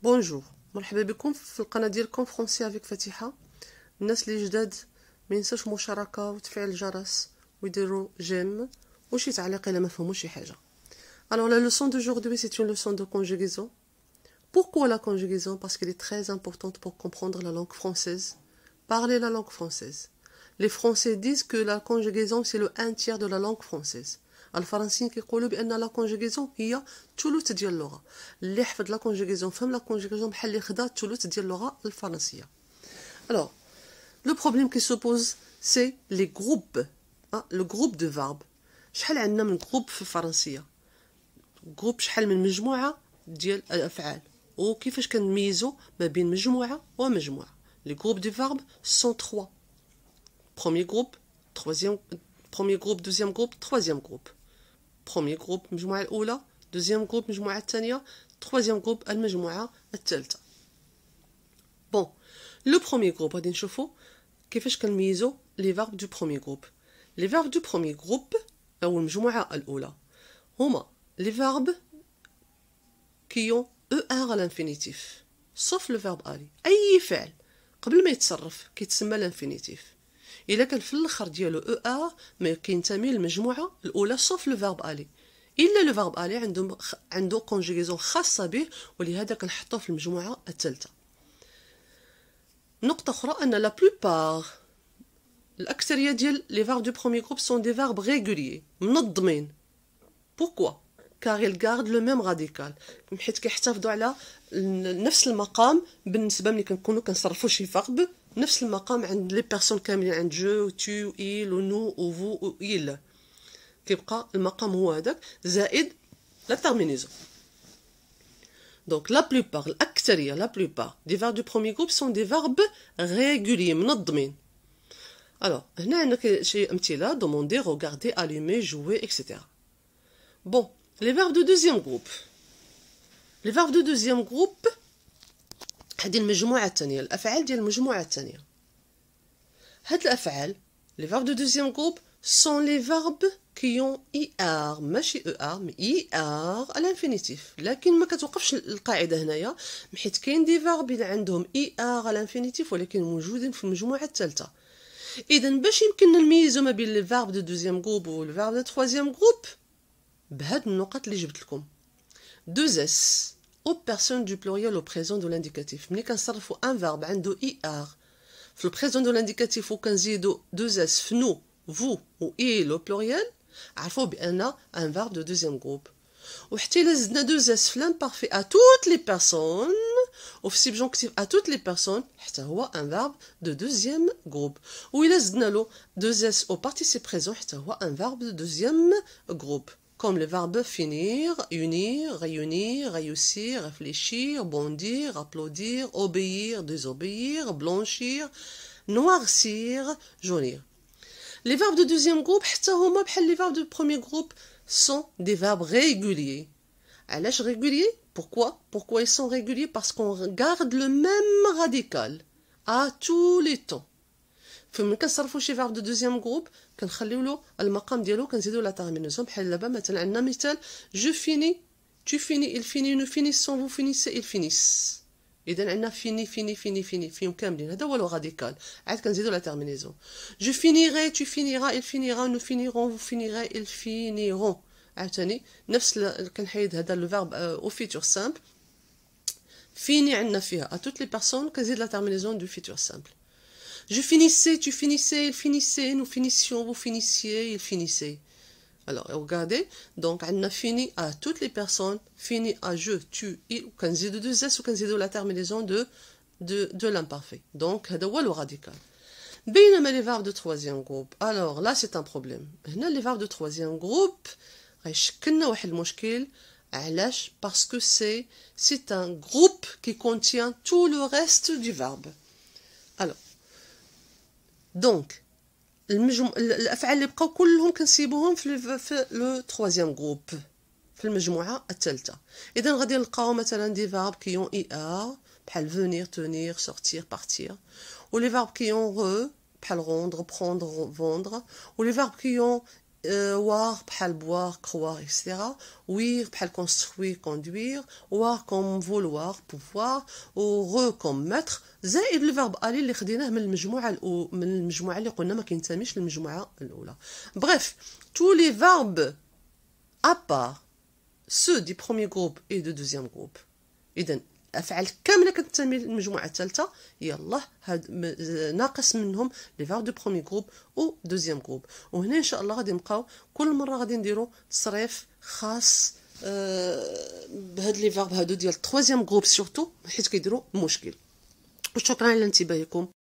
Bonjour. alors la leçon d'aujourd'hui c'est une leçon de conjugaison pourquoi la conjugaison parce qu'elle est très importante pour comprendre la langue française parler la langue française les français disent que la conjugaison c'est le un tiers de la langue française الفرنسيين كيقولوا بان لا كونجيغيزون هي ثلث ديال اللغه اللي حفظ لا كونجيغيزون فهم لا كونجيغيزون بحال اللي خدا ثلث ديال اللغه الفرنسيه الوغ لو بروبليم كي سوبوز سي لي غروب لو غروب دو فارب شحال عندنا من غروب في الفرنسيه غروب شحال من مجموعه ديال الافعال وكيفاش كنميزو ما بين مجموعه ومجموعه لي غروب دو فارب سون 3 بروميير غروب 3 بروميير غروب دوزيام غروب troisième غروب برومي جروب المجموعة الأولى دوزيام جروب المجموعة الثانية تخوازيام جروب المجموعة الثالثة بون لو برومي جروب غادي نشوفو كيفاش كنميزو لي فارب دو برومي جروب لي فارب دو برومي جروب أو المجموعة الأولى هما لي فارب كيون او ار لانفينيتيف سوف لو فارب الي اي فعل قبل ما يتصرف كيتسمى لانفينيتيف الا كان في الاخر ديالو او e ا ما كينتمي للمجموعه الاولى سوف لو فيرب الي الا لو فيرب الي عنده عنده كونجيغيزون خاصه به ولهذا كنحطو في المجموعه الثالثه نقطه اخرى ان لا بلوبار الاكثريه ديال لي فيرب دو برومي جروب سون دي فيرب ريغوليي منظمين كار يل غارد لو ميم راديكال حيت كيحتفظوا على نفس المقام بالنسبه ملي كنكونوا كنصرفوا شي فيرب même personnes عند les personnes كاملين عند جو tu, il, nous, vous, il. المقام هو هذاك زائد Donc la plupart, la plupart des verbes du premier groupe sont des verbes réguliers, منظمين. Alors, هنا عندك شي امثله demander, regarder, allumer, jouer, etc. Bon, les verbes du deuxième groupe. Les verbes du deuxième groupe هذه المجموعة الثانية الأفعال ديال المجموعة الثانية هاد الأفعال لي فيرب دو دوزيام جروب سون لي فيرب كيون اي ار ماشي او e ار مي اي ار الانفينيتيف لكن ما كتوقفش القاعده هنايا حيت كاين دي فيرب اللي عندهم اي ار الانفينيتيف ولكن موجودين في المجموعه الثالثه اذا باش يمكننا نميزو ما بين الفيرب دو دوزيام و لي فارب دو تروازيام جروب بهاد النقط اللي جبت لكم دوز اس aux personnes du pluriel au présent de l'indicatif. Mais quand un verbe, do IR. Le présent de l'indicatif, ou deux S, nous, vous ou il au pluriel, faut بان un verbe de deuxième groupe. وحتى الا زدنا deux « s » في l'imparfait à toutes les personnes au subjonctif à toutes les personnes حتى un verbe de deuxième groupe. وإلا زدنا له deux « s » au participe présent حتى un verbe de deuxième groupe comme le verbe finir, unir, réunir, réussir, réfléchir, bondir, applaudir, obéir, désobéir, blanchir, noircir, jaunir. Les verbes de deuxième groupe, les verbes de premier groupe sont des verbes réguliers. régulier, pourquoi Pourquoi ils sont réguliers Parce qu'on garde le même radical à tous les temps. فمن كنصرفوا شي فيرب دو دوزيام جروب كنخليو له المقام ديالو كنزيدو لا تيرمينيزون بحال دابا مثلا عندنا مثال جو فيني tu finis il finit nous finissons vous finissez ils finissent اذا عندنا فيني فيني فيني فيني فيهم كاملين هذا هو لو راديكال عاد كنزيدو لا تيرمينيزون جو فينيغي tu finiras il finira nous finirons vous finirez ils finiront عاوتاني نفس كنحيد هذا لو فيرب او فيتور سامبل فيني عندنا فيها ا توت لي بيرسون كنزيد لا تيرمينيزون دو فيتور سامبل je finissais, tu finissais, il finissait, nous finissions, vous finissiez, il finissait. Alors, regardez, donc, on a fini à toutes les personnes, fini à je, tu, il, ou de deux s, ou de la terminaison de, de, de l'imparfait. Donc, c'est le radical. بينما les verbes de troisième groupe alors là c'est un problème les verbes de troisième groupe parce que c'est c'est un groupe qui contient tout le reste du verbe alors donc, les affaires qu'on a pu trouver dans le troisième groupe, dans le groupe, dans la troisième groupe. Et donc, on va aller voir des verbes qui ont IR, pour venir, tenir, sortir, partir. Ou les verbes qui ont RE, pour rendre, prendre, vendre. Ou les verbes qui ont euh, voir بحال boire croire etc ouir, بحال construire conduire voir comme vouloir pouvoir ou comme mettre زائد الفيرب الي اللي خديناه من المجموعه الأو... من المجموعه اللي قلنا ما كينتميش للمجموعه الاولى بريف tous les verbes à part ceux du premier groupe et du deuxième groupe الافعال كامله كتنتمي للمجموعه الثالثه يلا هاد ناقص منهم لي فار دو برومي غروب او دوزيام غروب وهنا ان شاء الله غادي نبقاو كل مره غادي نديرو تصريف خاص أه بهاد لي فار هادو ديال التروزيام غروب سورتو حيت كيديروا مشكل وشكرا على انتباهكم